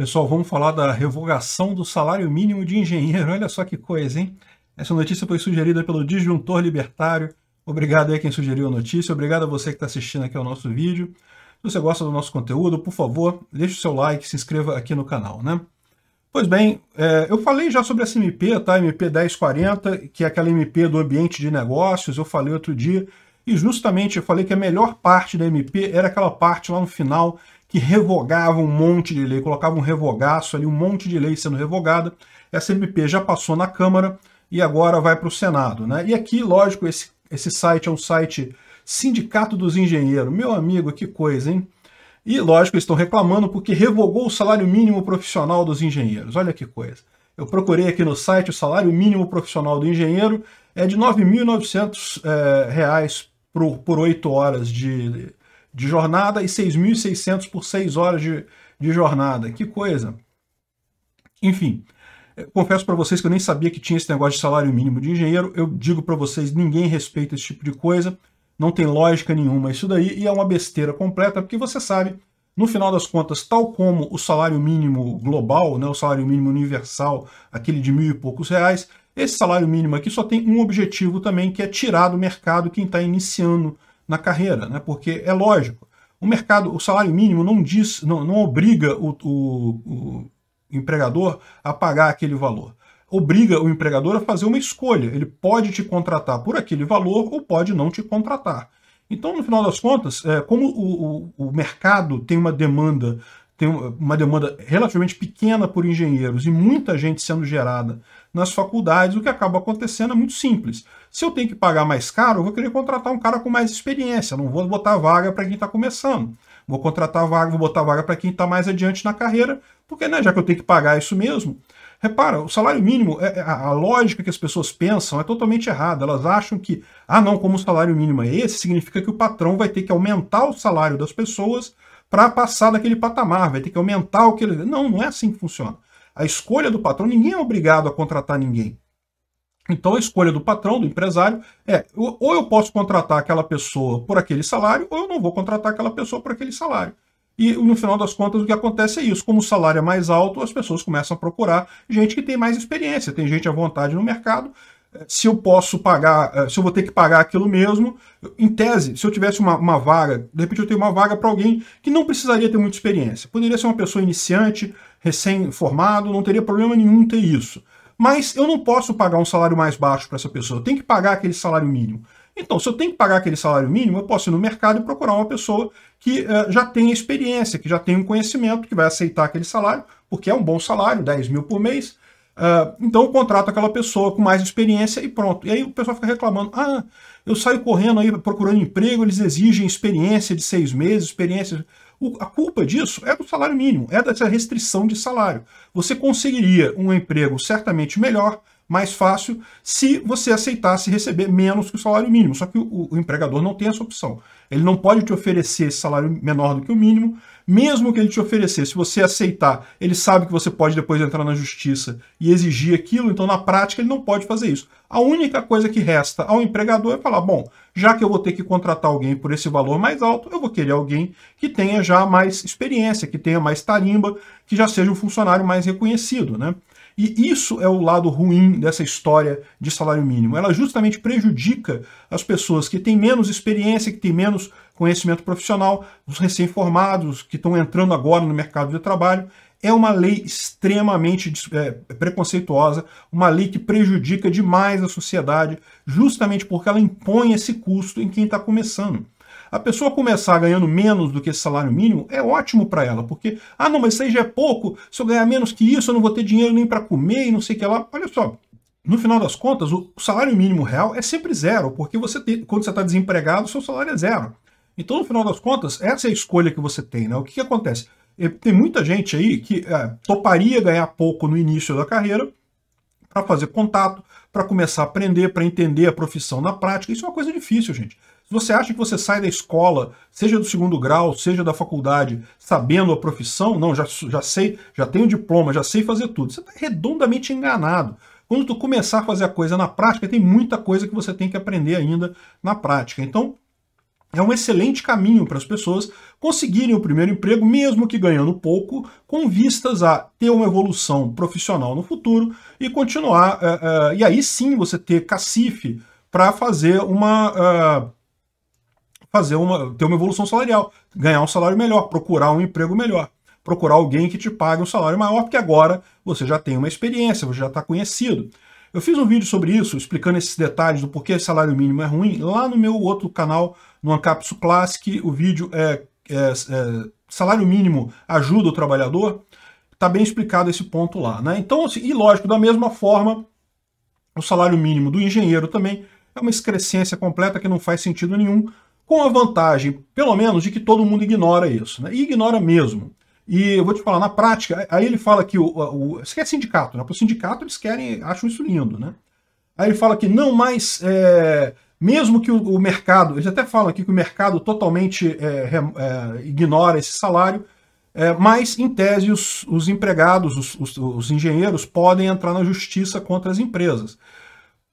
Pessoal, vamos falar da revogação do salário mínimo de engenheiro. Olha só que coisa, hein? Essa notícia foi sugerida pelo Disjuntor Libertário. Obrigado aí quem sugeriu a notícia. Obrigado a você que está assistindo aqui ao nosso vídeo. Se você gosta do nosso conteúdo, por favor, deixe o seu like, se inscreva aqui no canal, né? Pois bem, é, eu falei já sobre essa MP, tá? MP 1040, que é aquela MP do ambiente de negócios, eu falei outro dia, e justamente eu falei que a melhor parte da MP era aquela parte lá no final que revogava um monte de lei, colocava um revogaço ali, um monte de lei sendo revogada. Essa MP já passou na Câmara e agora vai para o Senado. Né? E aqui, lógico, esse, esse site é um site Sindicato dos Engenheiros. Meu amigo, que coisa, hein? E, lógico, estão reclamando porque revogou o salário mínimo profissional dos engenheiros. Olha que coisa. Eu procurei aqui no site o salário mínimo profissional do engenheiro é de R$ 9.900 é, reais por, por horas de, de jornada e 6.600 por 6 horas de, de jornada. Que coisa! Enfim, eh, confesso para vocês que eu nem sabia que tinha esse negócio de salário mínimo de engenheiro. Eu digo para vocês, ninguém respeita esse tipo de coisa, não tem lógica nenhuma isso daí, e é uma besteira completa, porque você sabe, no final das contas, tal como o salário mínimo global, né, o salário mínimo universal, aquele de mil e poucos reais, esse salário mínimo aqui só tem um objetivo também, que é tirar do mercado quem está iniciando na carreira, né? porque é lógico, o mercado, o salário mínimo não diz, não, não obriga o, o, o empregador a pagar aquele valor. Obriga o empregador a fazer uma escolha. Ele pode te contratar por aquele valor ou pode não te contratar. Então, no final das contas, é, como o, mercado tem uma demanda tem uma demanda relativamente pequena por engenheiros e muita gente sendo gerada nas faculdades, o que acaba acontecendo é muito simples. Se eu tenho que pagar mais caro, eu vou querer contratar um cara com mais experiência, não vou botar vaga para quem está começando. Vou contratar vaga, vou botar vaga para quem está mais adiante na carreira, porque né, já que eu tenho que pagar isso mesmo. Repara, o salário mínimo, é, é, a lógica que as pessoas pensam é totalmente errada. Elas acham que, ah não, como o salário mínimo é esse, significa que o patrão vai ter que aumentar o salário das pessoas para passar daquele patamar, vai ter que aumentar o que ele. Não, não é assim que funciona. A escolha do patrão, ninguém é obrigado a contratar ninguém. Então a escolha do patrão, do empresário, é ou eu posso contratar aquela pessoa por aquele salário, ou eu não vou contratar aquela pessoa por aquele salário. E no final das contas, o que acontece é isso. Como o salário é mais alto, as pessoas começam a procurar gente que tem mais experiência, tem gente à vontade no mercado se eu posso pagar, eh, se eu vou ter que pagar aquilo mesmo. Em tese, se eu tivesse uma, uma vaga, de repente eu tenho uma vaga para alguém que não precisaria ter muita experiência. Poderia ser uma pessoa iniciante, recém-formado, não teria problema nenhum ter isso. Mas eu não posso pagar um salário mais baixo para essa pessoa, eu tenho que pagar aquele salário mínimo. Então, se eu tenho que pagar aquele salário mínimo, eu posso ir no mercado e procurar uma pessoa que uh, já tenha experiência, que já tenha um conhecimento, que vai aceitar aquele salário, porque é um bom salário, 10 mil por mês, Uh, então eu contrato aquela pessoa com mais experiência e pronto. E aí o pessoal fica reclamando: ah, eu saio correndo aí procurando emprego, eles exigem experiência de seis meses, experiência. O, a culpa disso é do salário mínimo, é dessa restrição de salário. Você conseguiria um emprego certamente melhor, mais fácil, se você aceitasse receber menos que o salário mínimo. Só que o, o empregador não tem essa opção. Ele não pode te oferecer esse salário menor do que o mínimo, mesmo que ele te oferecer. Se você aceitar, ele sabe que você pode depois entrar na justiça e exigir aquilo, então na prática ele não pode fazer isso. A única coisa que resta ao empregador é falar: bom, já que eu vou ter que contratar alguém por esse valor mais alto, eu vou querer alguém que tenha já mais experiência, que tenha mais tarimba, que já seja um funcionário mais reconhecido, né? E isso é o lado ruim dessa história de salário mínimo. Ela justamente prejudica as pessoas que têm menos experiência, que têm menos conhecimento profissional, os recém-formados que estão entrando agora no mercado de trabalho. É uma lei extremamente é, preconceituosa, uma lei que prejudica demais a sociedade, justamente porque ela impõe esse custo em quem está começando. A pessoa começar ganhando menos do que esse salário mínimo é ótimo para ela, porque, ah, não, mas seja é pouco, se eu ganhar menos que isso, eu não vou ter dinheiro nem para comer e não sei o que lá. Olha só, no final das contas, o salário mínimo real é sempre zero, porque você tem, quando você está desempregado, seu salário é zero. Então, no final das contas, essa é a escolha que você tem. Né? O que, que acontece? Tem muita gente aí que é, toparia ganhar pouco no início da carreira para fazer contato, para começar a aprender, para entender a profissão na prática. Isso é uma coisa difícil, gente você acha que você sai da escola, seja do segundo grau, seja da faculdade, sabendo a profissão, não, já, já sei, já tenho diploma, já sei fazer tudo. Você está redondamente enganado. Quando tu começar a fazer a coisa na prática, tem muita coisa que você tem que aprender ainda na prática. Então, é um excelente caminho para as pessoas conseguirem o primeiro emprego, mesmo que ganhando pouco, com vistas a ter uma evolução profissional no futuro e continuar. Uh, uh, e aí sim você ter cacife para fazer uma. Uh, fazer uma, ter uma evolução salarial, ganhar um salário melhor, procurar um emprego melhor, procurar alguém que te pague um salário maior, porque agora você já tem uma experiência, você já está conhecido. Eu fiz um vídeo sobre isso, explicando esses detalhes do porquê salário mínimo é ruim, lá no meu outro canal, no Ancapsu Classic, o vídeo é, é, é salário mínimo ajuda o trabalhador, está bem explicado esse ponto lá. Né? Então, assim, e lógico, da mesma forma, o salário mínimo do engenheiro também é uma excrescência completa que não faz sentido nenhum, com a vantagem, pelo menos, de que todo mundo ignora isso, né? E ignora mesmo. E eu vou te falar, na prática, aí ele fala que o. o isso aqui é sindicato, né? Para o sindicato eles querem, acham isso lindo, né? Aí ele fala que não, mais, é, mesmo que o, o, mercado, eles até falam aqui que o mercado totalmente é, é, ignora esse salário, é, mas em tese os, os empregados, os, os, os engenheiros podem entrar na justiça contra as empresas.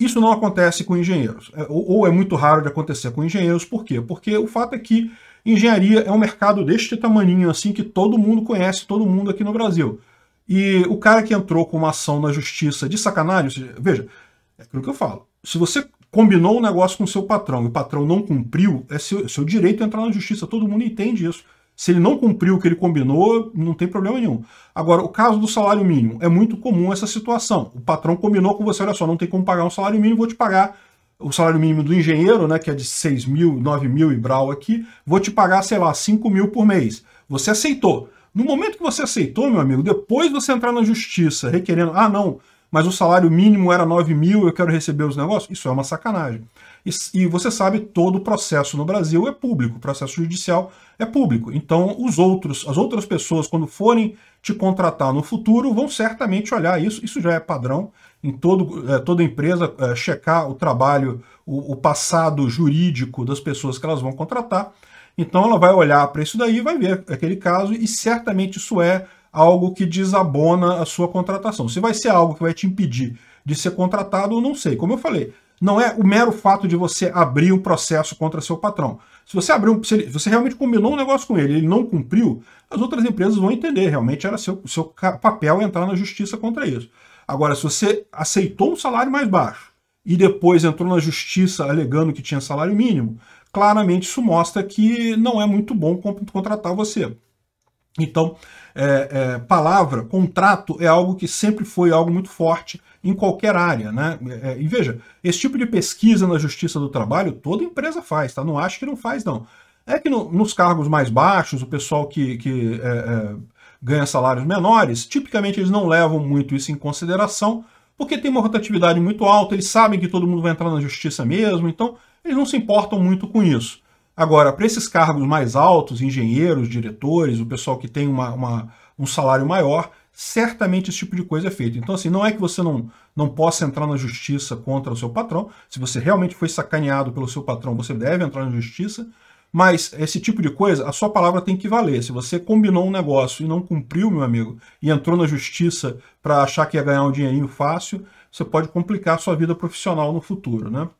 Isso não acontece com engenheiros, é, ou é muito raro de acontecer com engenheiros, por quê? Porque o fato é que engenharia é um mercado deste tamaninho, assim, que todo mundo conhece, todo mundo aqui no Brasil. E o cara que entrou com uma ação na justiça de sacanagem, veja, é aquilo que eu falo. Se você combinou um negócio com o seu patrão e o patrão não cumpriu, é seu, é seu direito entrar na justiça, todo mundo entende isso. Se ele não cumpriu o que ele combinou, não tem problema nenhum. Agora, o caso do salário mínimo, é muito comum essa situação. O patrão combinou com você, olha só, não tem como pagar um salário mínimo, vou te pagar o salário mínimo do engenheiro, né, que é de 6 mil, 9 mil e brau aqui, vou te pagar, sei lá, 5 mil por mês. Você aceitou. No momento que você aceitou, meu amigo, depois você entrar na justiça requerendo, ah, não, mas o salário mínimo era 9 mil, eu quero receber os negócios, isso é uma sacanagem. E, e, você sabe, todo processo no Brasil é público, processo judicial é público. Então, os outros, as outras pessoas, quando forem te contratar no futuro, vão certamente olhar isso. Isso já é padrão em todo, é, toda empresa, é, checar o trabalho, o, o passado jurídico das pessoas que elas vão contratar. Então, ela vai olhar para isso daí, vai ver aquele caso, e certamente isso é algo que desabona a sua contratação. Se vai ser algo que vai te impedir de ser contratado, eu não sei. Como eu falei, não é o mero fato de você abrir um processo contra seu patrão. Se você abriu, um, se, ele, você realmente combinou um negócio com ele, ele não cumpriu, as outras empresas vão entender realmente era seu seu papel entrar na justiça contra isso. Agora, se você aceitou um salário mais baixo e depois entrou na justiça alegando que tinha salário mínimo, claramente isso mostra que não é muito bom contratar você. Então, é, é, palavra, contrato, é algo que sempre foi algo muito forte em qualquer área. Né? É, é, e veja, esse tipo de pesquisa na justiça do trabalho, toda empresa faz, tá? Não acho que não faz, não. É que no, nos cargos mais baixos, o pessoal que, que é, é, ganha salários menores, tipicamente eles não levam muito isso em consideração, porque tem uma rotatividade muito alta, eles sabem que todo mundo vai entrar na justiça mesmo, então eles não se importam muito com isso. Agora, para esses cargos mais altos, engenheiros, diretores, o pessoal que tem uma, uma, um salário maior, certamente esse tipo de coisa é feito. Então, assim, não é que você não, não possa entrar na justiça contra o seu patrão. Se você realmente foi sacaneado pelo seu patrão, você deve entrar na justiça. Mas esse tipo de coisa, a sua palavra tem que valer. Se você combinou um negócio e não cumpriu, meu amigo, e entrou na justiça para achar que ia ganhar um dinheirinho fácil, você pode complicar a sua vida profissional no futuro, né?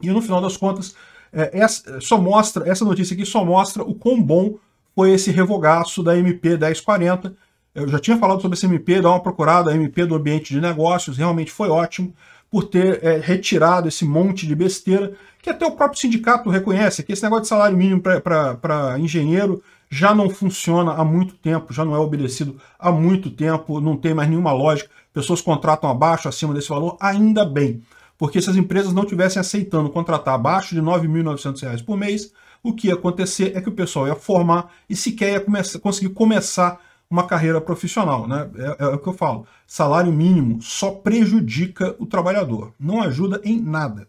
E no final das contas, é, essa, só mostra, essa notícia aqui só mostra o quão bom foi esse revogaço da MP 1040. Eu já tinha falado sobre essa MP, dá uma procurada, a MP do ambiente de negócios, realmente foi ótimo por ter é, retirado esse monte de besteira, que até o próprio sindicato reconhece, que esse negócio de salário mínimo para engenheiro já não funciona há muito tempo, já não é obedecido há muito tempo, não tem mais nenhuma lógica, pessoas contratam abaixo, acima desse valor, ainda bem. Porque se as empresas não tivessem aceitando contratar abaixo de R$ 9.900 por mês, o que ia acontecer é que o pessoal ia formar e sequer ia começar, conseguir começar uma carreira profissional. Né? É, é, o que eu falo. Salário mínimo só prejudica o trabalhador, não ajuda em nada.